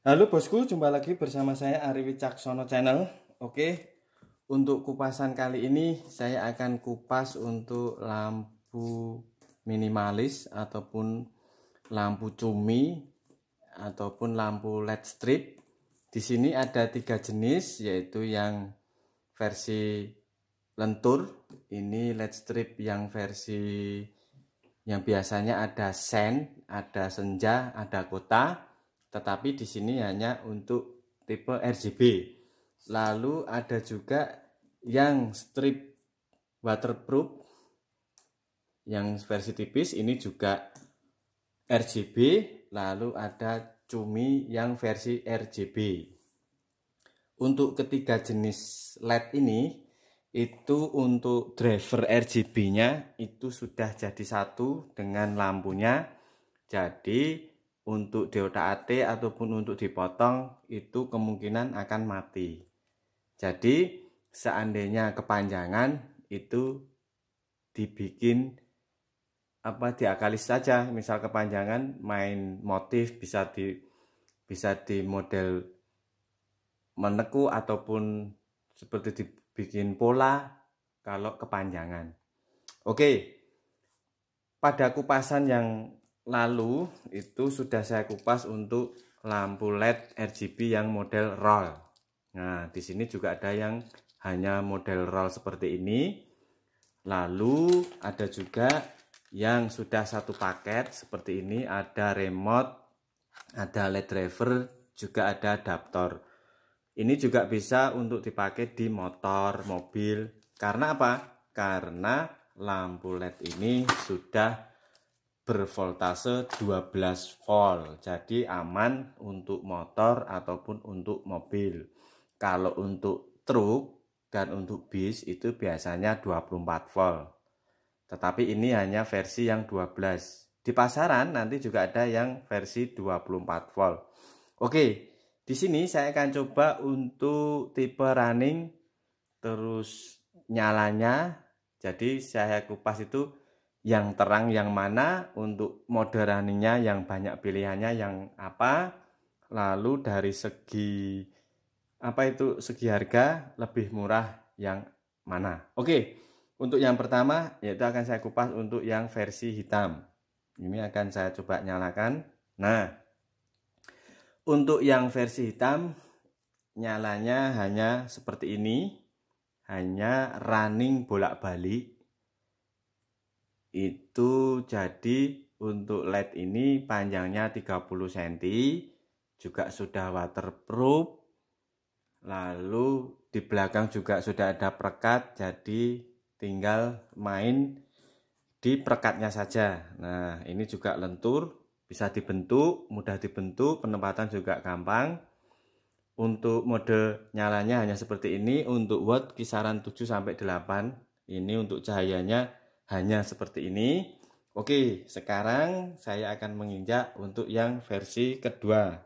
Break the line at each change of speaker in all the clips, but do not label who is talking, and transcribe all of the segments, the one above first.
Halo bosku, jumpa lagi bersama saya Ari Wicaksono Channel. Oke, untuk kupasan kali ini saya akan kupas untuk lampu minimalis ataupun lampu cumi ataupun lampu LED strip. Di sini ada tiga jenis yaitu yang versi lentur, ini LED strip yang versi yang biasanya ada sen, ada senja, ada kota tetapi di sini hanya untuk tipe RGB. Lalu ada juga yang strip waterproof yang versi tipis ini juga RGB lalu ada cumi yang versi RGB untuk ketiga jenis LED ini itu untuk driver RGB nya itu sudah jadi satu dengan lampunya jadi untuk dioda AT ataupun untuk dipotong itu kemungkinan akan mati. Jadi seandainya kepanjangan itu dibikin apa diakali saja misal kepanjangan main motif bisa di bisa di model meneku ataupun seperti dibikin pola kalau kepanjangan oke pada kupasan yang lalu itu sudah saya kupas untuk lampu LED RGB yang model roll. Nah, di sini juga ada yang hanya model roll seperti ini. Lalu ada juga yang sudah satu paket seperti ini, ada remote, ada LED driver, juga ada adaptor. Ini juga bisa untuk dipakai di motor, mobil. Karena apa? Karena lampu LED ini sudah bervoltase 12 volt jadi aman untuk motor ataupun untuk mobil kalau untuk truk dan untuk bis itu biasanya 24 volt tetapi ini hanya versi yang 12 di pasaran nanti juga ada yang versi 24 volt oke di sini saya akan coba untuk tipe running terus nyalanya jadi saya kupas itu yang terang yang mana, untuk mode yang banyak pilihannya yang apa. Lalu dari segi apa itu segi harga lebih murah yang mana. Oke, untuk yang pertama yaitu akan saya kupas untuk yang versi hitam. Ini akan saya coba nyalakan. Nah, untuk yang versi hitam nyalanya hanya seperti ini. Hanya running bolak-balik itu jadi untuk LED ini panjangnya 30 cm juga sudah waterproof lalu di belakang juga sudah ada perekat jadi tinggal main di perekatnya saja nah ini juga lentur bisa dibentuk mudah dibentuk penempatan juga gampang untuk mode nyalanya hanya seperti ini untuk watt kisaran 7 8 ini untuk cahayanya hanya seperti ini Oke sekarang saya akan menginjak untuk yang versi kedua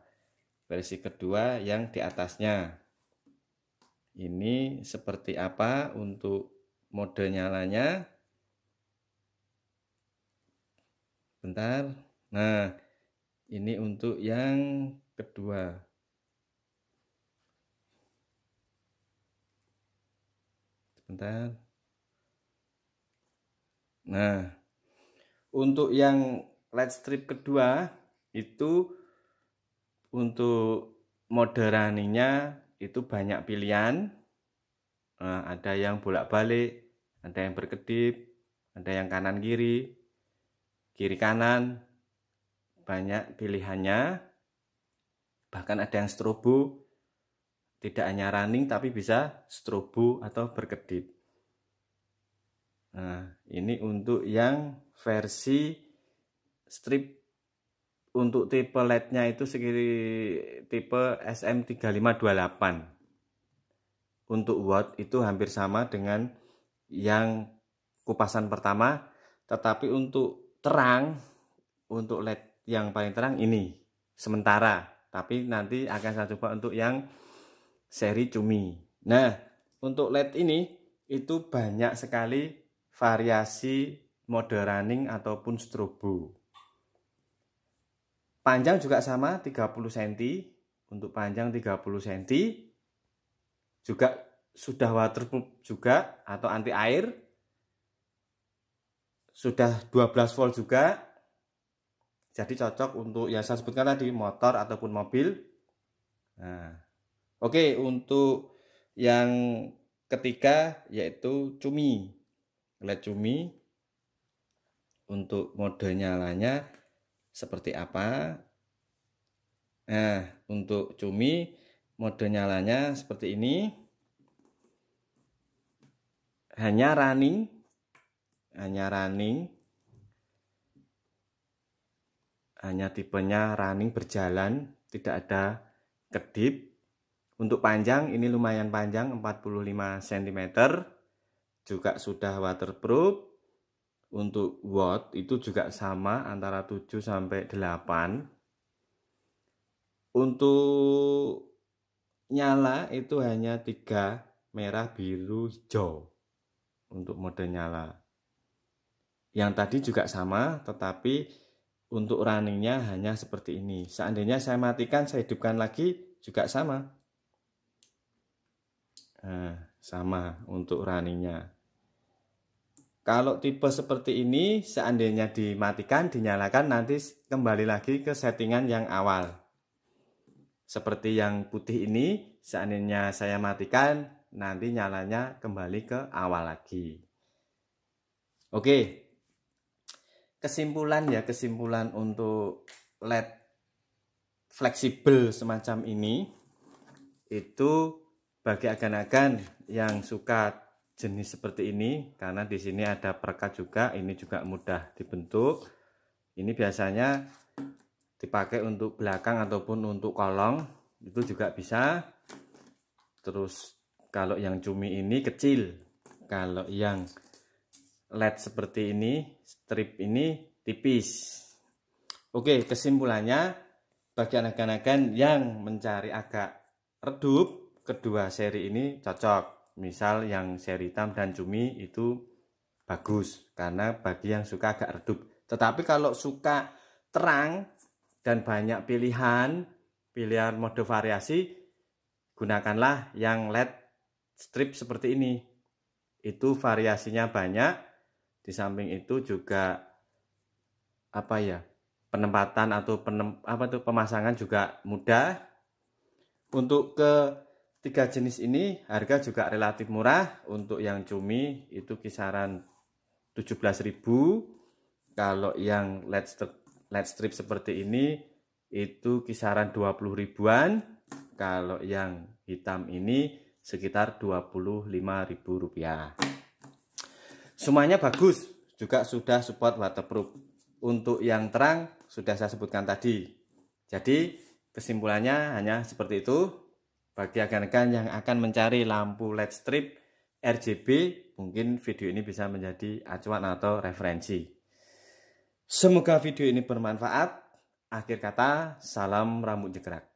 versi kedua yang di atasnya ini seperti apa untuk mode nyalanya bentar nah ini untuk yang kedua sebentar Nah, untuk yang led strip kedua itu untuk mode runningnya itu banyak pilihan. Nah, ada yang bolak-balik, ada yang berkedip, ada yang kanan kiri, kiri kanan. Banyak pilihannya. Bahkan ada yang strobo. Tidak hanya running tapi bisa strobo atau berkedip. Nah, ini untuk yang versi strip untuk tipe LED-nya itu segini tipe SM3528. Untuk watt itu hampir sama dengan yang kupasan pertama, tetapi untuk terang untuk LED yang paling terang ini sementara, tapi nanti akan saya coba untuk yang seri cumi. Nah, untuk LED ini itu banyak sekali variasi mode running ataupun strobo. Panjang juga sama 30 cm. Untuk panjang 30 cm juga sudah waterproof juga atau anti air. Sudah 12 volt juga. Jadi cocok untuk ya saya sebutkan tadi motor ataupun mobil. Nah, oke untuk yang ketiga yaitu cumi cumi untuk mode nyalanya seperti apa. Nah, untuk cumi mode nyalanya seperti ini. Hanya running. Hanya running. Hanya tipenya running berjalan, tidak ada kedip. Untuk panjang ini lumayan panjang 45 cm juga sudah waterproof untuk watt itu juga sama antara 7 sampai 8 untuk nyala itu hanya tiga merah biru hijau untuk mode nyala yang tadi juga sama tetapi untuk runningnya hanya seperti ini seandainya saya matikan saya hidupkan lagi juga sama nah, sama untuk runningnya kalau tipe seperti ini seandainya dimatikan, dinyalakan nanti kembali lagi ke settingan yang awal. Seperti yang putih ini, seandainya saya matikan, nanti nyalanya kembali ke awal lagi. Oke. Kesimpulan ya, kesimpulan untuk LED fleksibel semacam ini itu bagi agan-agan yang suka jenis seperti ini karena di sini ada perkat juga ini juga mudah dibentuk ini biasanya dipakai untuk belakang ataupun untuk kolong itu juga bisa terus kalau yang cumi ini kecil kalau yang led seperti ini strip ini tipis oke kesimpulannya bagi anak-anak yang mencari agak redup kedua seri ini cocok misal yang seri hitam dan cumi itu bagus karena bagi yang suka agak redup tetapi kalau suka terang dan banyak pilihan pilihan mode variasi gunakanlah yang LED strip seperti ini itu variasinya banyak di samping itu juga apa ya penempatan atau penem, apa tuh pemasangan juga mudah untuk ke tiga jenis ini harga juga relatif murah untuk yang cumi itu kisaran 17.000 kalau yang LED strip, LED strip seperti ini itu kisaran 20 ribuan kalau yang hitam ini sekitar 25.000 rupiah semuanya bagus juga sudah support waterproof untuk yang terang sudah saya sebutkan tadi jadi kesimpulannya hanya seperti itu bagi rekan-rekan yang akan mencari lampu LED strip RGB, mungkin video ini bisa menjadi acuan atau referensi. Semoga video ini bermanfaat. Akhir kata, salam rambut jegerak.